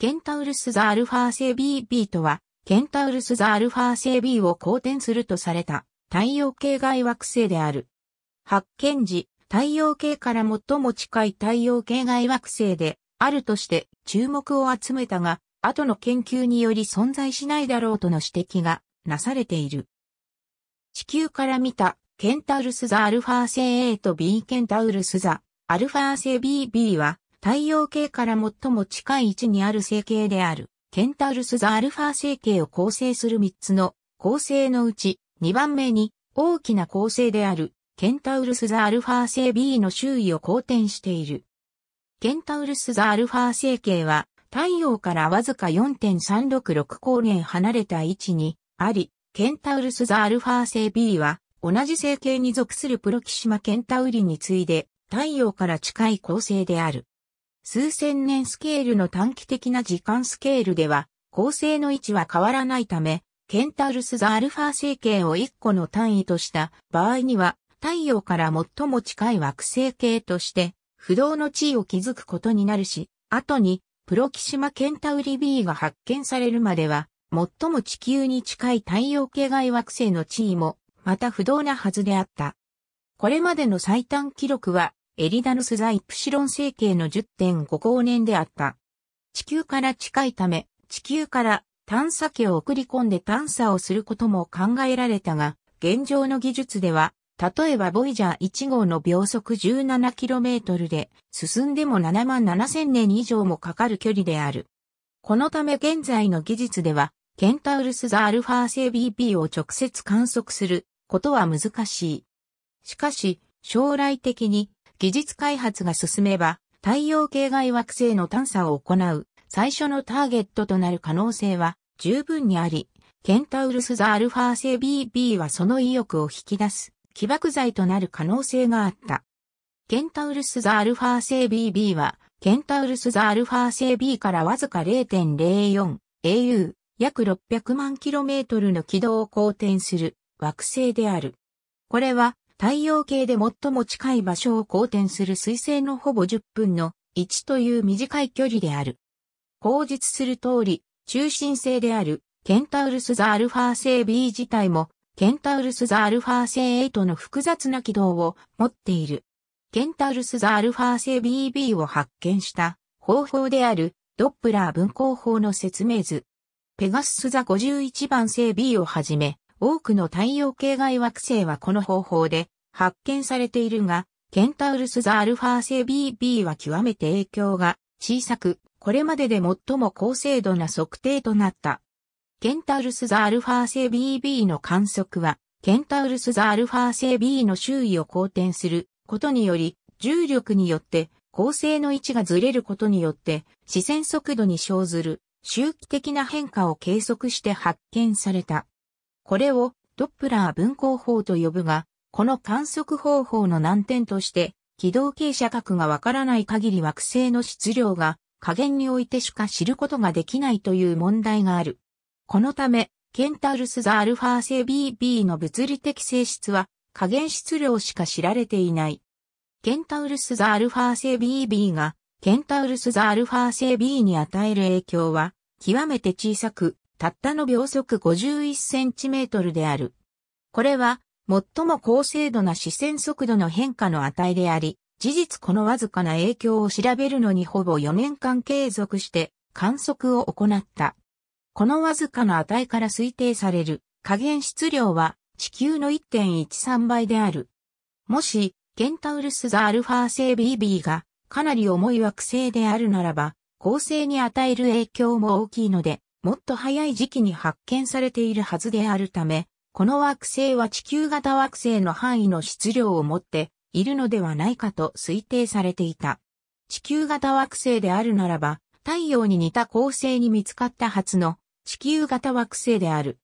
ケンタウルスザアルファ星 BB とは、ケンタウルスザアルファ星 B を公転するとされた太陽系外惑星である。発見時、太陽系から最も近い太陽系外惑星であるとして注目を集めたが、後の研究により存在しないだろうとの指摘がなされている。地球から見たケンタウルスザアルファ星 A と B ケンタウルスザアルファ星 BB は太陽系から最も近い位置にある星系である、ケンタウルス・ザ・アルファ星系を構成する3つの構成のうち、2番目に大きな構成である、ケンタウルス・ザ・アルファ星 B の周囲を公転している。ケンタウルス・ザ・アルファ星系は、太陽からわずか4.366光年離れた位置にあり、ケンタウルス・ザ・アルファ星 B は、同じ星系に属するプロキシマ・ケンタウリに次いで、太陽から近い恒星である。数千年スケールの短期的な時間スケールでは、構成の位置は変わらないため、ケンタウルスザ・アルファ星系を1個の単位とした場合には、太陽から最も近い惑星系として、不動の地位を築くことになるし、後に、プロキシマケンタウリ B が発見されるまでは、最も地球に近い太陽系外惑星の地位も、また不動なはずであった。これまでの最短記録は、エリダヌス座イプシロン星系の10.5光年であった。地球から近いため、地球から探査機を送り込んで探査をすることも考えられたが、現状の技術では、例えばボイジャー1号の秒速 17km で、進んでも7万7000年以上もかかる距離である。このため現在の技術では、ケンタウルス座アルファ星 b p を直接観測することは難しい。しかし、将来的に技術開発が進めば、太陽系外惑星の探査を行う最初のターゲットとなる可能性は十分にあり、ケンタウルス・ザ・アルファ星 BB はその意欲を引き出す起爆剤となる可能性があった。ケンタウルス・ザ・アルファ星 BB は、ケンタウルス・ザ・アルファ星 B からわずか 0.04au、約600万 km の軌道を公転する惑星である。これは太陽系で最も近い場所を公転する彗星のほぼ10分の1という短い距離である。口述する通り、中心星であるケンタウルスザアルファ星 B 自体もケンタウルスザアルファ星 A との複雑な軌道を持っている。ケンタウルスザアルファ星 BB を発見した方法であるドップラー分光法の説明図。ペガススザ51番星 B をはじめ、多くの太陽系外惑星はこの方法で発見されているが、ケンタウルスザアルファ星 BB は極めて影響が小さく、これまでで最も高精度な測定となった。ケンタウルスザアルファ星 BB の観測は、ケンタウルスザアルファ星 B の周囲を公転することにより、重力によって恒星の位置がずれることによって、視線速度に生ずる周期的な変化を計測して発見された。これをドップラー分光法と呼ぶが、この観測方法の難点として、軌道傾斜角がわからない限り惑星の質量が加減においてしか知ることができないという問題がある。このため、ケンタウルスザアルファ星 BB の物理的性質は加減質量しか知られていない。ケンタウルスザアルファ星 BB がケンタウルスザアルファ星 B に与える影響は極めて小さく、たったの秒速 51cm である。これは、最も高精度な視線速度の変化の値であり、事実このわずかな影響を調べるのにほぼ4年間継続して観測を行った。このわずかな値から推定される加減質量は地球の1.13倍である。もし、ケンタウルスザアルファ星 BB がかなり重い惑星であるならば、恒星に与える影響も大きいので、もっと早い時期に発見されているはずであるため、この惑星は地球型惑星の範囲の質量を持っているのではないかと推定されていた。地球型惑星であるならば、太陽に似た恒星に見つかったはずの地球型惑星である。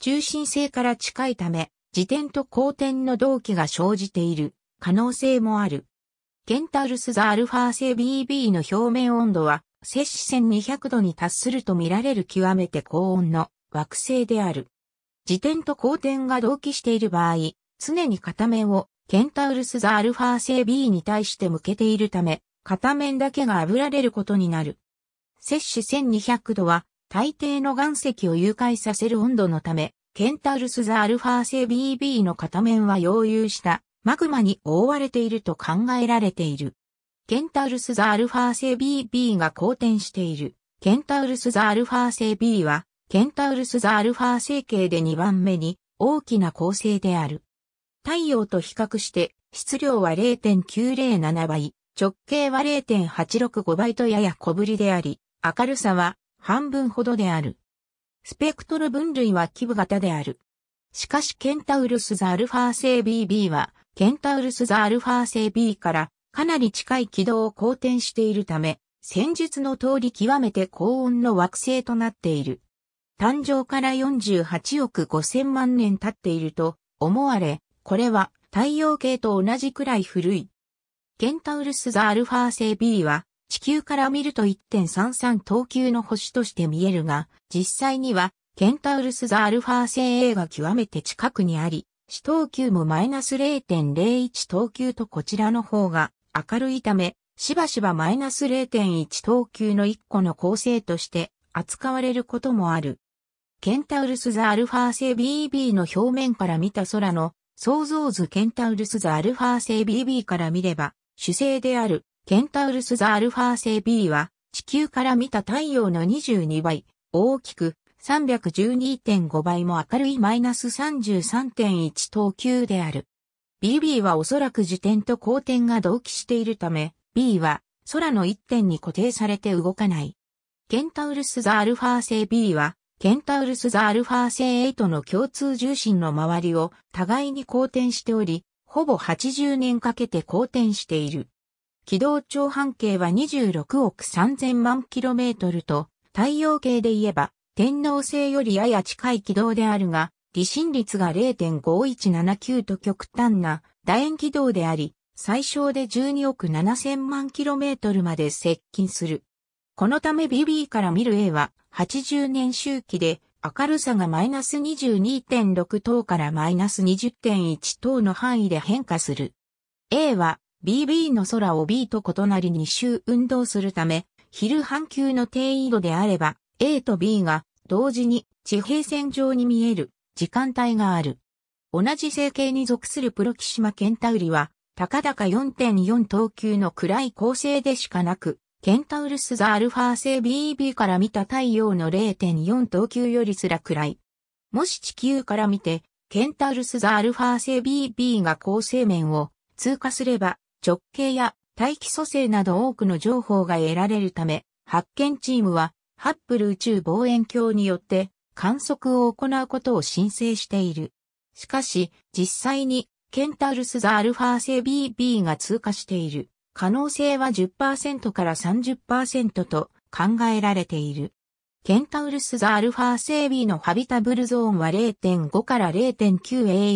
中心星から近いため、自転と公転の同期が生じている可能性もある。ケンタルス・ザ・アルファ星 BB の表面温度は摂氏1200度に達すると見られる極めて高温の惑星である。自転と公転が同期している場合、常に片面をケンタウルス座アルファ星 B に対して向けているため、片面だけが炙られることになる。摂氏1200度は大抵の岩石を融解させる温度のため、ケンタウルス座アルファ星 BB の片面は溶融したマグマに覆われていると考えられている。ケンタウルスザアルファ製 BB が好転している。ケンタウルスザアルファ製 B は、ケンタウルスザアルファ製系で2番目に大きな構成である。太陽と比較して質量は0.907倍、直径は0.865倍とやや小ぶりであり、明るさは半分ほどである。スペクトル分類は基部型である。しかしケンタウルスザアルファ製 BB は、ケンタウルスザアルファ製 B からかなり近い軌道を好転しているため、戦術の通り極めて高温の惑星となっている。誕生から48億5000万年経っていると思われ、これは太陽系と同じくらい古い。ケンタウルスザアルファ星 B は地球から見ると1.33等級の星として見えるが、実際にはケンタウルスザアルファ星 A が極めて近くにあり、四等級もマイナス0.01等級とこちらの方が明るいため、しばしばマイナス0.1等級の1個の構成として扱われることもある。ケンタウルスザアルファ星 BB の表面から見た空の想像図ケンタウルスザアルファ星 BB から見れば、主星であるケンタウルスザアルファ星 B は地球から見た太陽の22倍、大きく312.5倍も明るいマイナス33.1等級である。BB はおそらく自転と公転が同期しているため、B は空の一点に固定されて動かない。ケンタウルスザアルファ星 B は、ケンタウルスザアルファ星 A との共通重心の周りを互いに公転しており、ほぼ80年かけて公転している。軌道長半径は26億3000万キロメートルと、太陽系で言えば、天皇星よりやや近い軌道であるが、離心率が0.5179と極端な楕円軌道であり、最小で12億7000万 km まで接近する。このため BB から見る A は80年周期で明るさがマイナス22.6等からマイナス20.1等の範囲で変化する。A は BB の空を B と異なり2周運動するため、昼半球の低緯度であれば、A と B が同時に地平線上に見える。時間帯がある。同じ成形に属するプロキシマケンタウリは、高々4.4等級の暗い構成でしかなく、ケンタウルスザアルファ星 BEB から見た太陽の0.4等級よりすら暗い。もし地球から見て、ケンタウルスザアルファ星 BB が構成面を通過すれば、直径や大気組成など多くの情報が得られるため、発見チームは、ハッブル宇宙望遠鏡によって、観測を行うことを申請している。しかし、実際に、ケンタウルスザアルファ星 BB が通過している。可能性は10%から30%と考えられている。ケンタウルスザアルファ星 B のハビタブルゾーンは0.5から0.9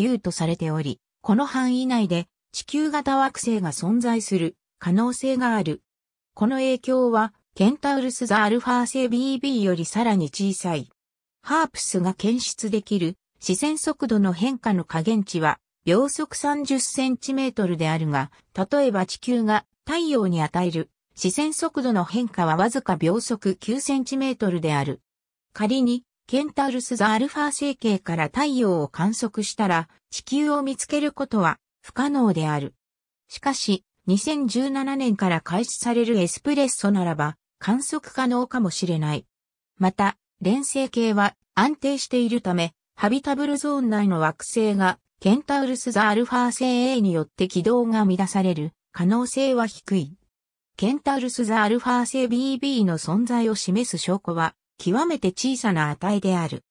AU とされており、この範囲内で地球型惑星が存在する可能性がある。この影響はケンタウルスザアルファ星 BB よりさらに小さいハープスが検出できる視線速度の変化の下限値は秒速30センチメートルであるが、例えば地球が太陽に与える視線速度の変化はわずか秒速9センチメートルである。仮に、ケンタウルスザアルファ星系から太陽を観測したら、地球を見つけることは不可能である。しかし、2017年から開始されるエスプレッソならば、観測可能かもしれない。また、連星系は安定しているため、ハビタブルゾーン内の惑星がケンタウルスザアルファ星 A によって軌道が乱される可能性は低い。ケンタウルスザアルファ星 BB の存在を示す証拠は極めて小さな値である。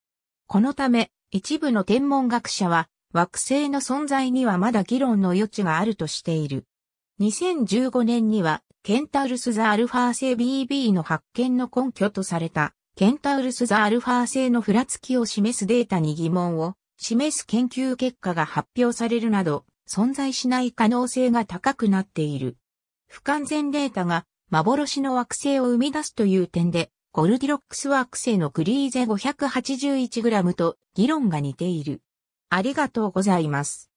このため一部の天文学者は惑星の存在にはまだ議論の余地があるとしている。2015年にはケンタウルスザアルファ星 BB の発見の根拠とされたケンタウルスザアルファ製のふらつきを示すデータに疑問を示す研究結果が発表されるなど、存在しない可能性が高くなっている。不完全データが幻の惑星を生み出すという点で、ゴルディロックス惑星のクリーゼ 581g と議論が似ている。ありがとうございます。